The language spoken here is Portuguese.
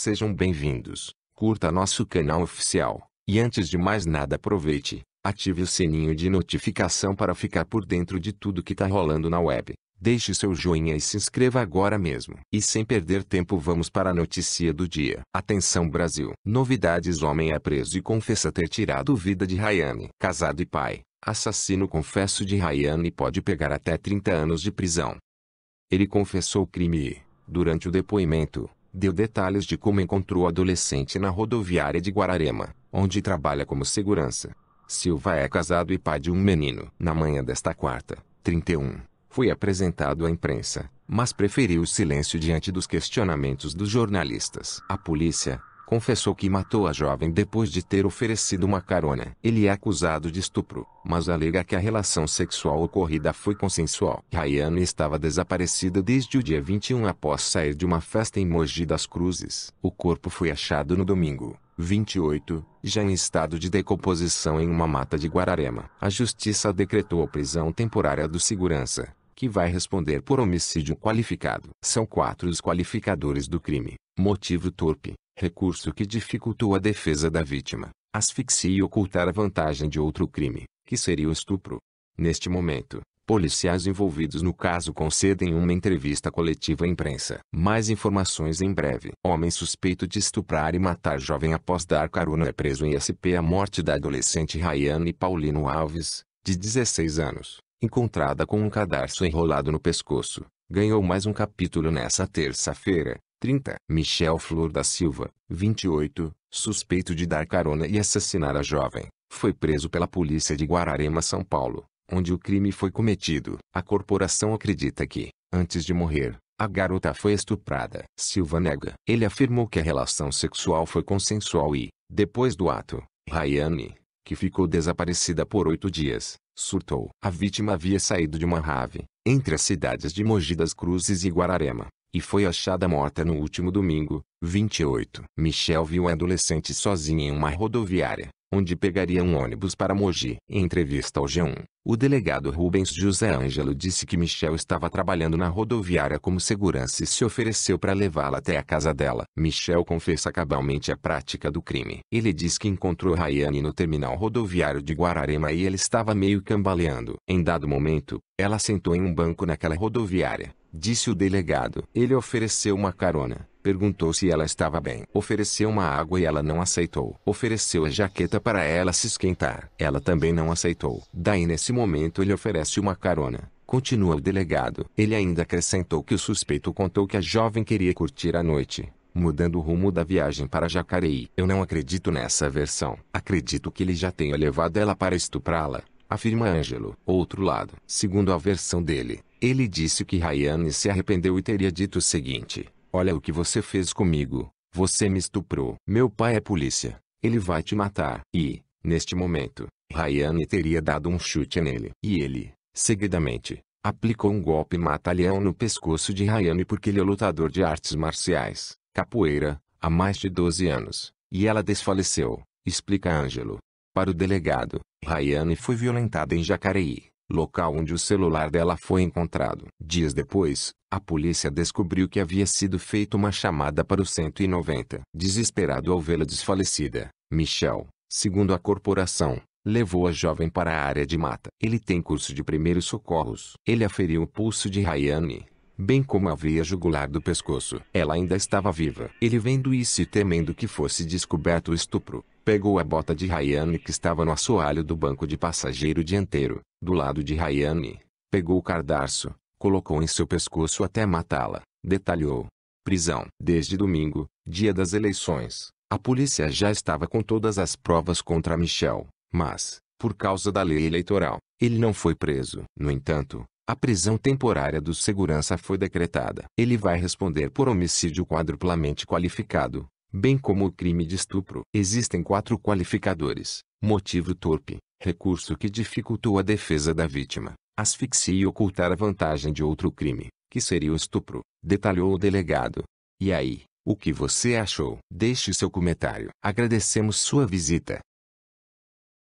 Sejam bem-vindos, curta nosso canal oficial, e antes de mais nada aproveite, ative o sininho de notificação para ficar por dentro de tudo que está rolando na web. Deixe seu joinha e se inscreva agora mesmo. E sem perder tempo vamos para a notícia do dia. Atenção Brasil. Novidades homem é preso e confessa ter tirado vida de Rayane. Casado e pai. Assassino confesso de Rayane pode pegar até 30 anos de prisão. Ele confessou o crime e, durante o depoimento, Deu detalhes de como encontrou o adolescente na rodoviária de Guararema, onde trabalha como segurança. Silva é casado e pai de um menino. Na manhã desta quarta, 31, foi apresentado à imprensa, mas preferiu o silêncio diante dos questionamentos dos jornalistas. A polícia, confessou que matou a jovem depois de ter oferecido uma carona. Ele é acusado de estupro, mas alega que a relação sexual ocorrida foi consensual. Rayane estava desaparecida desde o dia 21 após sair de uma festa em Mogi das Cruzes. O corpo foi achado no domingo. 28, já em estado de decomposição em uma mata de Guararema. A justiça decretou a prisão temporária do segurança, que vai responder por homicídio qualificado. São quatro os qualificadores do crime: motivo torpe, recurso que dificultou a defesa da vítima, asfixia e ocultar a vantagem de outro crime, que seria o estupro. Neste momento, policiais envolvidos no caso concedem uma entrevista coletiva à imprensa. Mais informações em breve. Homem suspeito de estuprar e matar jovem após dar carona é preso em SP. A morte da adolescente Rayane Paulino Alves, de 16 anos, encontrada com um cadarço enrolado no pescoço, ganhou mais um capítulo nessa terça-feira, 30. Michel Flor da Silva, 28, suspeito de dar carona e assassinar a jovem, foi preso pela polícia de Guararema, São Paulo, onde o crime foi cometido. A corporação acredita que, antes de morrer, a garota foi estuprada. Silva nega. Ele afirmou que a relação sexual foi consensual e, depois do ato, Rayane, que ficou desaparecida por oito dias, surtou. A vítima havia saído de uma rave, entre as cidades de Mogi das Cruzes e Guararema e foi achada morta no último domingo, 28. Michel viu a adolescente sozinha em uma rodoviária, onde pegaria um ônibus para Mogi. Em entrevista ao G1, o delegado Rubens José Ângelo disse que Michel estava trabalhando na rodoviária como segurança e se ofereceu para levá-la até a casa dela. Michel confessa cabalmente a prática do crime. Ele diz que encontrou Rayane no terminal rodoviário de Guararema e ele estava meio cambaleando. Em dado momento, ela sentou em um banco naquela rodoviária Disse o delegado. Ele ofereceu uma carona. Perguntou se ela estava bem. Ofereceu uma água e ela não aceitou. Ofereceu a jaqueta para ela se esquentar. Ela também não aceitou. Daí, nesse momento, ele oferece uma carona. Continua o delegado. Ele ainda acrescentou que o suspeito contou que a jovem queria curtir a noite, mudando o rumo da viagem para Jacareí. Eu não acredito nessa versão. Acredito que ele já tenha levado ela para estuprá-la, afirma Ângelo. Outro lado, segundo a versão dele, ele disse que Rayane se arrependeu e teria dito o seguinte: Olha o que você fez comigo. Você me estuprou. Meu pai é polícia. Ele vai te matar. E, neste momento, Rayane teria dado um chute nele. E ele, seguidamente, aplicou um golpe matalhão no pescoço de Rayane porque ele é lutador de artes marciais, capoeira, há mais de 12 anos. E ela desfaleceu, explica Ângelo. Para o delegado, Rayane foi violentada em Jacareí local onde o celular dela foi encontrado. Dias depois, a polícia descobriu que havia sido feita uma chamada para o 190. Desesperado ao vê-la desfalecida, Michel, segundo a corporação, levou a jovem para a área de mata. Ele tem curso de primeiros socorros. Ele aferiu o pulso de Rayane, bem como a veia jugular do pescoço. Ela ainda estava viva. Ele vendo isso e temendo que fosse descoberto o estupro, Pegou a bota de Rayane que estava no assoalho do banco de passageiro dianteiro, do lado de Rayane. Pegou o cardarço, colocou em seu pescoço até matá-la, detalhou. Prisão. Desde domingo, dia das eleições, a polícia já estava com todas as provas contra Michel, mas, por causa da lei eleitoral, ele não foi preso. No entanto, a prisão temporária do segurança foi decretada. Ele vai responder por homicídio quadruplamente qualificado, bem como o crime de estupro. Existem quatro qualificadores: motivo torpe, recurso que dificultou a defesa da vítima, asfixia e ocultar a vantagem de outro crime, que seria o estupro, detalhou o delegado. E aí, o que você achou? Deixe seu comentário. Agradecemos sua visita.